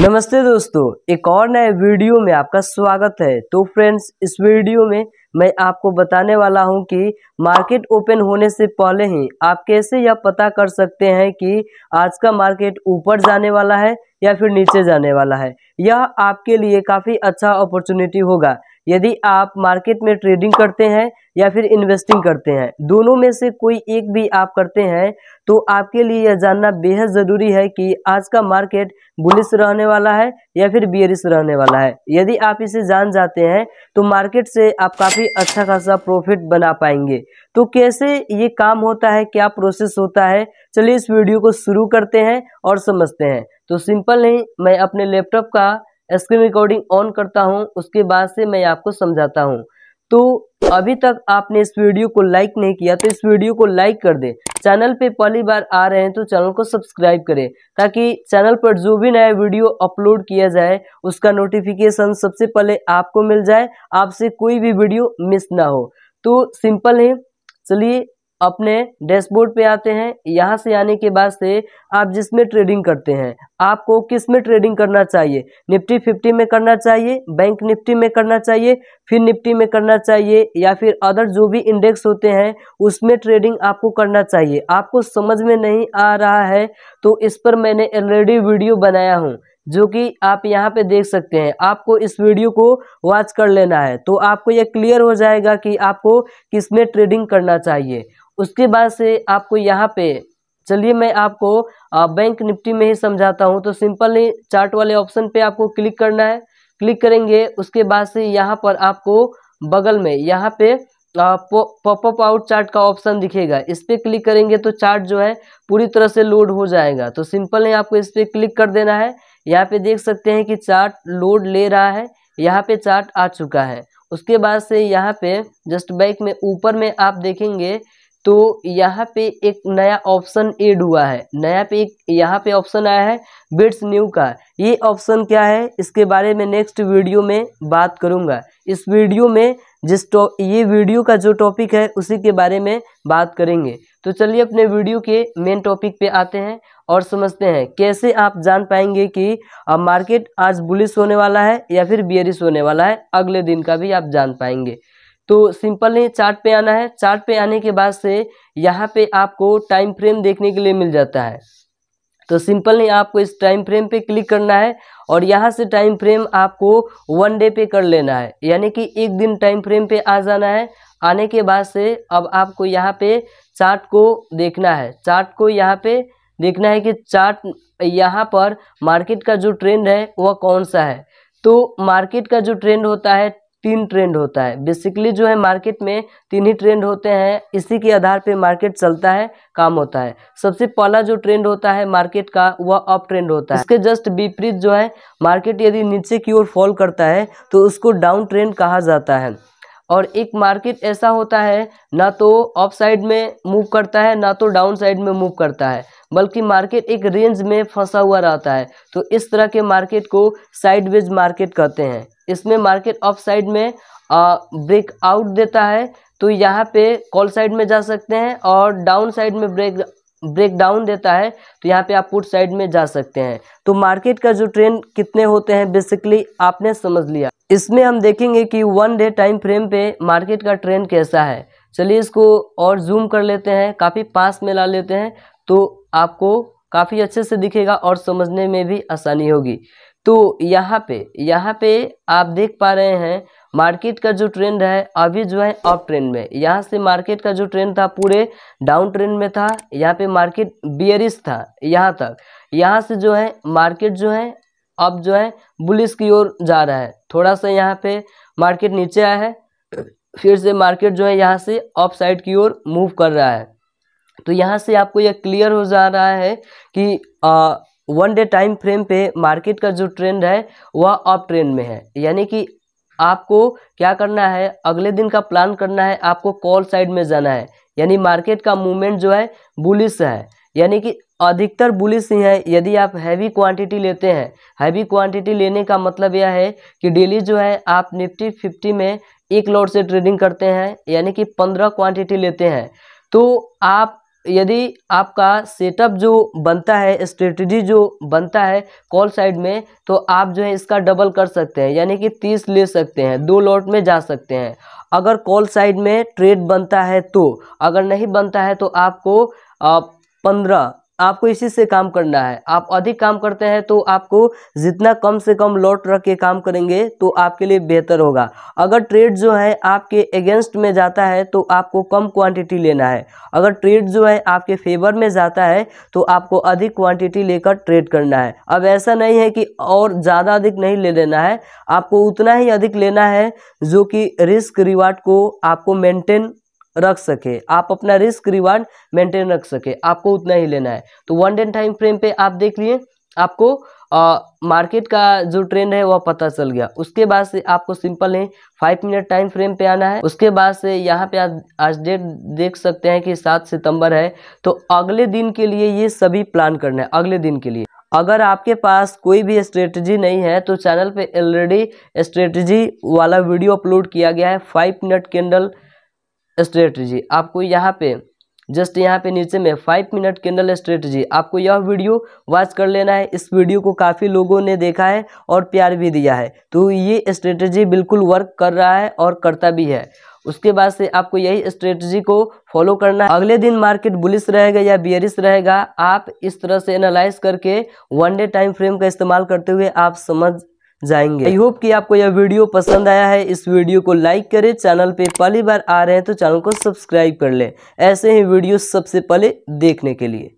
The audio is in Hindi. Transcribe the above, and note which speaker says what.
Speaker 1: नमस्ते दोस्तों एक और नए वीडियो में आपका स्वागत है तो फ्रेंड्स इस वीडियो में मैं आपको बताने वाला हूं कि मार्केट ओपन होने से पहले ही आप कैसे यह पता कर सकते हैं कि आज का मार्केट ऊपर जाने वाला है या फिर नीचे जाने वाला है यह आपके लिए काफ़ी अच्छा अपॉर्चुनिटी होगा यदि आप मार्केट में ट्रेडिंग करते हैं या फिर इन्वेस्टिंग करते हैं दोनों में से कोई एक भी आप करते हैं तो आपके लिए यह जानना बेहद ज़रूरी है कि आज का मार्केट बुलिस रहने वाला है या फिर बियरिस रहने वाला है यदि आप इसे जान जाते हैं तो मार्केट से आप काफ़ी अच्छा खासा प्रॉफिट बना पाएंगे तो कैसे ये काम होता है क्या प्रोसेस होता है चलिए इस वीडियो को शुरू करते हैं और समझते हैं तो सिंपल नहीं मैं अपने लैपटॉप का स्क्रीन रिकॉर्डिंग ऑन करता हूँ उसके बाद से मैं आपको समझाता हूँ तो अभी तक आपने इस वीडियो को लाइक नहीं किया तो इस वीडियो को लाइक कर दे चैनल पे पहली बार आ रहे हैं तो चैनल को सब्सक्राइब करें ताकि चैनल पर जो भी नया वीडियो अपलोड किया जाए उसका नोटिफिकेशन सबसे पहले आपको मिल जाए आपसे कोई भी वीडियो मिस ना हो तो सिंपल है चलिए अपने डैशबोर्ड पे आते हैं यहाँ से आने के बाद से आप जिसमें ट्रेडिंग करते हैं आपको किस में ट्रेडिंग करना चाहिए निफ्टी फिफ्टी में करना चाहिए बैंक निफ्टी में करना चाहिए फिर निफ्टी में करना चाहिए या फिर अदर जो भी इंडेक्स होते हैं उसमें ट्रेडिंग आपको करना चाहिए आपको समझ में नहीं आ रहा है तो इस पर मैंने ऑलरेडी वीडियो बनाया हूँ जो कि आप यहाँ पे देख सकते हैं आपको इस वीडियो को वॉच कर लेना है तो आपको यह क्लियर हो जाएगा कि आपको किस में ट्रेडिंग करना चाहिए उसके बाद से आपको यहाँ पे चलिए मैं आपको बैंक निफ्टी में ही समझाता हूँ तो सिंपली चार्ट वाले ऑप्शन पे आपको क्लिक करना है क्लिक करेंगे उसके बाद से यहाँ पर आपको बगल में यहाँ पे पॉपअप आउट चार्ट का ऑप्शन दिखेगा इस पर क्लिक करेंगे तो चार्ट जो है पूरी तरह से लोड हो जाएगा तो सिंपल है आपको इस पर क्लिक कर देना है यहाँ पे देख सकते हैं कि चार्ट लोड ले रहा है यहाँ पे चार्ट आ चुका है उसके बाद से यहाँ पे जस्ट बैक में ऊपर में आप देखेंगे तो यहाँ पे एक नया ऑप्शन एड हुआ है नया पे एक यहाँ पे ऑप्शन आया है बिट्स न्यू का ये ऑप्शन क्या है इसके बारे में नेक्स्ट वीडियो में बात करूँगा इस वीडियो में जिस टॉप ये वीडियो का जो टॉपिक है उसी के बारे में बात करेंगे तो चलिए अपने वीडियो के मेन टॉपिक पे आते हैं और समझते हैं कैसे आप जान पाएंगे कि मार्केट आज बुलिस होने वाला है या फिर बियरिस होने वाला है अगले दिन का भी आप जान पाएंगे तो सिंपली चार्ट पे आना है चार्ट पे आने के बाद से यहाँ पे आपको टाइम फ्रेम देखने के लिए मिल जाता है तो सिंपल नहीं आपको इस टाइम फ्रेम पे क्लिक करना है और यहाँ से टाइम फ्रेम आपको वन डे पे कर लेना है यानी कि एक दिन टाइम फ्रेम पे आ जाना है आने के बाद से अब आपको यहाँ पे चार्ट को देखना है चार्ट को यहाँ पे देखना है कि चार्ट यहाँ पर मार्केट का जो ट्रेंड है वह कौन सा है तो मार्केट का जो ट्रेंड होता है तीन ट्रेंड होता है बेसिकली जो है मार्केट में तीन ही ट्रेंड होते हैं इसी के आधार पे मार्केट चलता है काम होता है सबसे पहला जो ट्रेंड होता है मार्केट का वह अप ट्रेंड होता है इसके जस्ट विपरीत जो है मार्केट यदि नीचे की ओर फॉल करता है तो उसको डाउन ट्रेंड कहा जाता है और एक मार्केट ऐसा होता है ना तो अप साइड में मूव करता है ना तो डाउन साइड में मूव करता है बल्कि मार्केट एक रेंज में फंसा हुआ रहता है तो इस तरह के मार्केट को साइडवेज मार्केट कहते हैं इसमें मार्केट अप साइड में ब्रेक आउट देता है तो यहाँ पे कॉल साइड में जा सकते हैं और डाउन साइड में ब्रेक ब्रेक डाउन देता है तो यहाँ पे आप पुट साइड में जा सकते हैं तो मार्केट का जो ट्रेंड कितने होते हैं बेसिकली आपने समझ लिया इसमें हम देखेंगे कि वन डे टाइम फ्रेम पे मार्केट का ट्रेंड कैसा है चलिए इसको और जूम कर लेते हैं काफ़ी पास में ला लेते हैं तो आपको काफ़ी अच्छे से दिखेगा और समझने में भी आसानी होगी तो यहाँ पे यहाँ पे आप देख पा रहे हैं मार्केट का जो ट्रेंड है अभी जो है अप ट्रेंड में यहाँ से मार्केट का जो ट्रेंड था पूरे डाउन ट्रेंड में था यहाँ पे मार्केट बियरिस था यहाँ तक यहाँ से जो है मार्केट जो है अब जो है बुलिस की ओर जा रहा है थोड़ा सा यहाँ पे मार्केट नीचे आया है फिर से मार्केट जो है यहाँ से अप साइड की ओर मूव कर रहा है तो यहाँ से आपको यह क्लियर हो जा रहा है कि आ, वन डे टाइम फ्रेम पे मार्केट का जो ट्रेंड है वह अप ट्रेंड में है यानी कि आपको क्या करना है अगले दिन का प्लान करना है आपको कॉल साइड में जाना है यानी मार्केट का मूवमेंट जो है बुलिस है यानी कि अधिकतर बुलिस ही है यदि आप हैवी क्वांटिटी लेते हैं हैवी क्वांटिटी लेने का मतलब यह है कि डेली जो है आप निफ्टी फिफ्टी में एक लॉट से ट्रेडिंग करते हैं यानी कि पंद्रह क्वांटिटी लेते हैं तो आप यदि आपका सेटअप जो बनता है स्ट्रेटजी जो बनता है कॉल साइड में तो आप जो है इसका डबल कर सकते हैं यानी कि तीस ले सकते हैं दो लॉट में जा सकते हैं अगर कॉल साइड में ट्रेड बनता है तो अगर नहीं बनता है तो आपको पंद्रह आपको इसी से काम करना है आप अधिक काम करते हैं तो आपको जितना कम से कम लौट रख के काम करेंगे तो आपके लिए बेहतर होगा अगर ट्रेड जो है आपके अगेंस्ट में जाता है तो आपको कम क्वांटिटी लेना है अगर ट्रेड जो है आपके फेवर में जाता है तो आपको अधिक क्वांटिटी लेकर ट्रेड करना है अब ऐसा नहीं है कि और ज़्यादा अधिक नहीं ले लेना है आपको उतना ही अधिक लेना है जो कि रिस्क रिवार्ड को आपको मेंटेन रख सके आप अपना रिस्क रिवार्ड मेंटेन रख सके आपको उतना ही लेना है तो वन डे टाइम फ्रेम पे आप देख लिए आपको मार्केट का जो ट्रेंड है वह पता चल गया उसके बाद से आपको सिंपल है फाइव मिनट टाइम फ्रेम पे आना है उसके बाद से यहाँ पे आप आज डेट देख सकते हैं कि सात सितंबर है तो अगले दिन के लिए ये सभी प्लान करना है अगले दिन के लिए अगर आपके पास कोई भी स्ट्रेटजी नहीं है तो चैनल पे ऑलरेडी स्ट्रेटजी वाला वीडियो अपलोड किया गया है फाइव मिनट कैंडल स्ट्रेटजी आपको यहाँ पे जस्ट यहाँ पे नीचे में फाइव मिनट कैंडल स्ट्रेटजी आपको यह वीडियो वॉच कर लेना है इस वीडियो को काफ़ी लोगों ने देखा है और प्यार भी दिया है तो ये स्ट्रेटजी बिल्कुल वर्क कर रहा है और करता भी है उसके बाद से आपको यही स्ट्रेटजी को फॉलो करना है अगले दिन मार्केट बुलिस रहेगा या बियरिस रहेगा आप इस तरह से एनालाइज करके वन डे टाइम फ्रेम का इस्तेमाल करते हुए आप समझ जाएंगे आई होप कि आपको यह वीडियो पसंद आया है इस वीडियो को लाइक करें चैनल पे पहली बार आ रहे हैं तो चैनल को सब्सक्राइब कर लें ऐसे ही वीडियो सबसे पहले देखने के लिए